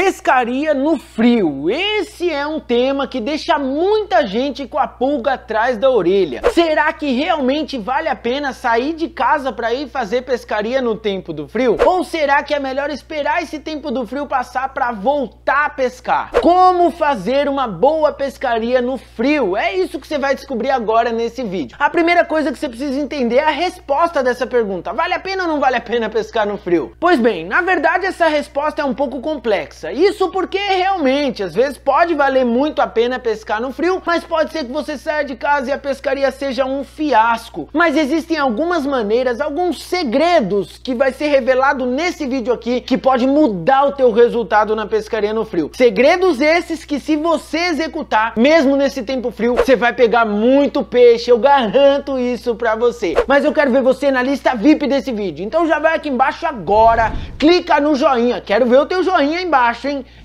Pescaria no frio. Esse é um tema que deixa muita gente com a pulga atrás da orelha. Será que realmente vale a pena sair de casa para ir fazer pescaria no tempo do frio? Ou será que é melhor esperar esse tempo do frio passar para voltar a pescar? Como fazer uma boa pescaria no frio? É isso que você vai descobrir agora nesse vídeo. A primeira coisa que você precisa entender é a resposta dessa pergunta. Vale a pena ou não vale a pena pescar no frio? Pois bem, na verdade essa resposta é um pouco complexa. Isso porque realmente, às vezes pode valer muito a pena pescar no frio, mas pode ser que você saia de casa e a pescaria seja um fiasco. Mas existem algumas maneiras, alguns segredos que vai ser revelado nesse vídeo aqui que pode mudar o teu resultado na pescaria no frio. Segredos esses que se você executar, mesmo nesse tempo frio, você vai pegar muito peixe, eu garanto isso para você. Mas eu quero ver você na lista VIP desse vídeo. Então já vai aqui embaixo agora, clica no joinha. Quero ver o teu joinha embaixo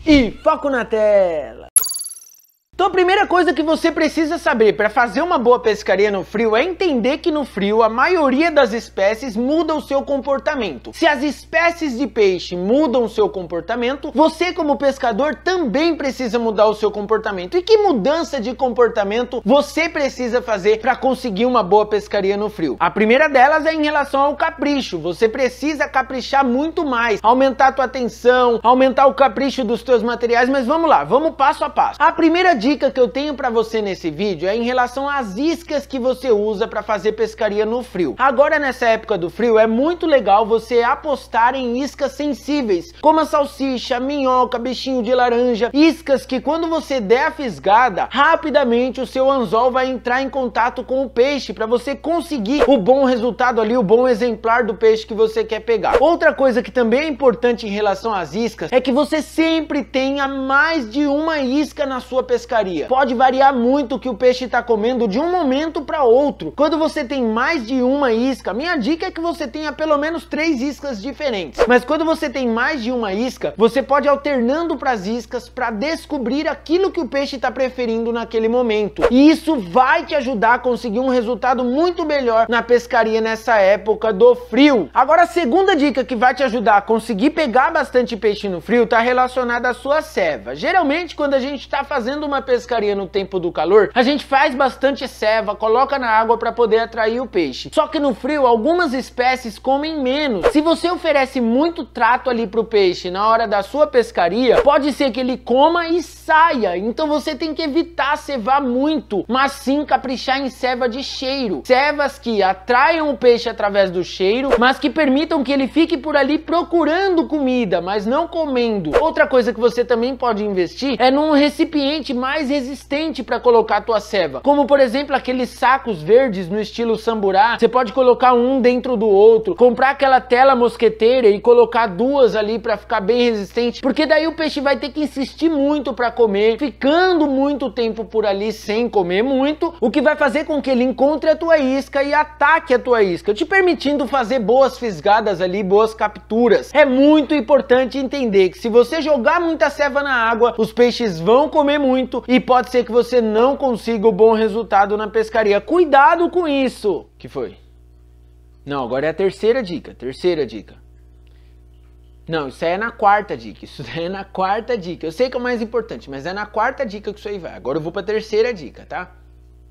e foco na tela! Então a primeira coisa que você precisa saber para fazer uma boa pescaria no frio é entender que no frio a maioria das espécies muda o seu comportamento. Se as espécies de peixe mudam o seu comportamento, você como pescador também precisa mudar o seu comportamento. E que mudança de comportamento você precisa fazer para conseguir uma boa pescaria no frio? A primeira delas é em relação ao capricho. Você precisa caprichar muito mais, aumentar a tua atenção, aumentar o capricho dos teus materiais, mas vamos lá, vamos passo a passo. A primeira dica dica que eu tenho para você nesse vídeo é em relação às iscas que você usa para fazer pescaria no frio. Agora nessa época do frio é muito legal você apostar em iscas sensíveis, como a salsicha, a minhoca, bichinho de laranja, iscas que quando você der a fisgada, rapidamente o seu anzol vai entrar em contato com o peixe para você conseguir o bom resultado ali, o bom exemplar do peixe que você quer pegar. Outra coisa que também é importante em relação às iscas é que você sempre tenha mais de uma isca na sua pescaria varia. Pode variar muito o que o peixe está comendo de um momento para outro. Quando você tem mais de uma isca, minha dica é que você tenha pelo menos três iscas diferentes. Mas quando você tem mais de uma isca, você pode alternando para as iscas para descobrir aquilo que o peixe está preferindo naquele momento. E isso vai te ajudar a conseguir um resultado muito melhor na pescaria nessa época do frio. Agora, a segunda dica que vai te ajudar a conseguir pegar bastante peixe no frio está relacionada à sua ceva. Geralmente, quando a gente está fazendo uma pescaria no tempo do calor, a gente faz bastante ceva, coloca na água para poder atrair o peixe. Só que no frio, algumas espécies comem menos. Se você oferece muito trato ali para o peixe na hora da sua pescaria, pode ser que ele coma e saia. Então você tem que evitar cevar muito, mas sim caprichar em ceva de cheiro. Cevas que atraiam o peixe através do cheiro, mas que permitam que ele fique por ali procurando comida, mas não comendo. Outra coisa que você também pode investir é num recipiente mais mais resistente para colocar a tua ceva. Como por exemplo aqueles sacos verdes no estilo samburá, você pode colocar um dentro do outro, comprar aquela tela mosqueteira e colocar duas ali para ficar bem resistente, porque daí o peixe vai ter que insistir muito para comer, ficando muito tempo por ali sem comer muito, o que vai fazer com que ele encontre a tua isca e ataque a tua isca, te permitindo fazer boas fisgadas ali, boas capturas. É muito importante entender que se você jogar muita ceva na água, os peixes vão comer muito, e pode ser que você não consiga o bom resultado na pescaria. Cuidado com isso! Que foi? Não, agora é a terceira dica. Terceira dica. Não, isso aí é na quarta dica. Isso daí é na quarta dica. Eu sei que é o mais importante, mas é na quarta dica que isso aí vai. Agora eu vou para a terceira dica, tá?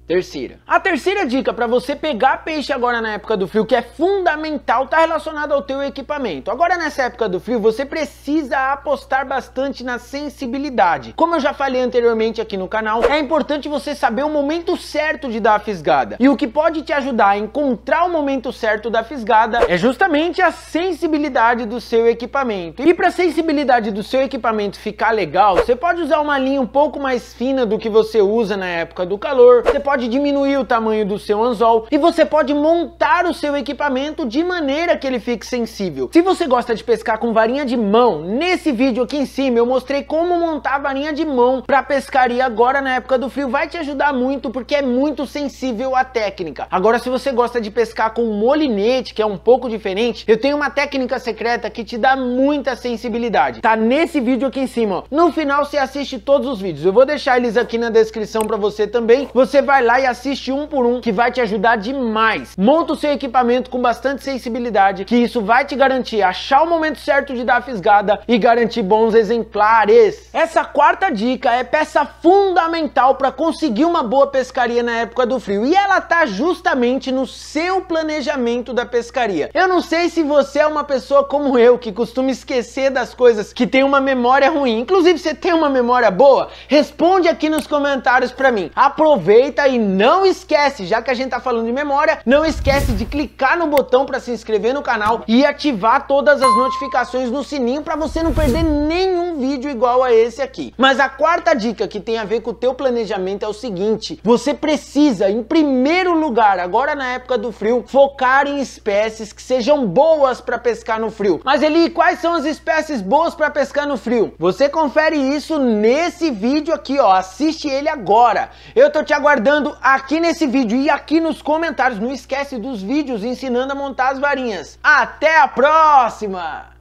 Terceira. A terceira dica para você pegar peixe agora na época do frio, que é fundamental, está relacionada ao teu equipamento. Agora nessa época do frio, você precisa apostar bastante na sensibilidade. Como eu já falei anteriormente aqui no canal, é importante você saber o momento certo de dar a fisgada. E o que pode te ajudar a encontrar o momento certo da fisgada é justamente a sensibilidade do seu equipamento. E para a sensibilidade do seu equipamento ficar legal, você pode usar uma linha um pouco mais fina do que você usa na época do calor. Você pode pode diminuir o tamanho do seu anzol e você pode montar o seu equipamento de maneira que ele fique sensível. Se você gosta de pescar com varinha de mão, nesse vídeo aqui em cima eu mostrei como montar a varinha de mão para pescaria agora na época do frio. Vai te ajudar muito porque é muito sensível a técnica. Agora, se você gosta de pescar com molinete, que é um pouco diferente, eu tenho uma técnica secreta que te dá muita sensibilidade. Tá nesse vídeo aqui em cima. No final você assiste todos os vídeos. Eu vou deixar eles aqui na descrição para você também. Você vai lá e assiste um por um, que vai te ajudar demais. Monta o seu equipamento com bastante sensibilidade, que isso vai te garantir achar o momento certo de dar a fisgada e garantir bons exemplares. Essa quarta dica é peça fundamental para conseguir uma boa pescaria na época do frio e ela tá justamente no seu planejamento da pescaria. Eu não sei se você é uma pessoa como eu que costuma esquecer das coisas, que tem uma memória ruim. Inclusive, você tem uma memória boa? Responde aqui nos comentários para mim. Aproveita e e não esquece, já que a gente tá falando de memória, não esquece de clicar no botão para se inscrever no canal e ativar todas as notificações no sininho para você não perder nenhum vídeo igual a esse aqui. Mas a quarta dica que tem a ver com o teu planejamento é o seguinte, você precisa em primeiro lugar, agora na época do frio, focar em espécies que sejam boas para pescar no frio. Mas Eli, quais são as espécies boas para pescar no frio? Você confere isso nesse vídeo aqui, ó, assiste ele agora. Eu tô te aguardando aqui nesse vídeo e aqui nos comentários. Não esquece dos vídeos ensinando a montar as varinhas. Até a próxima!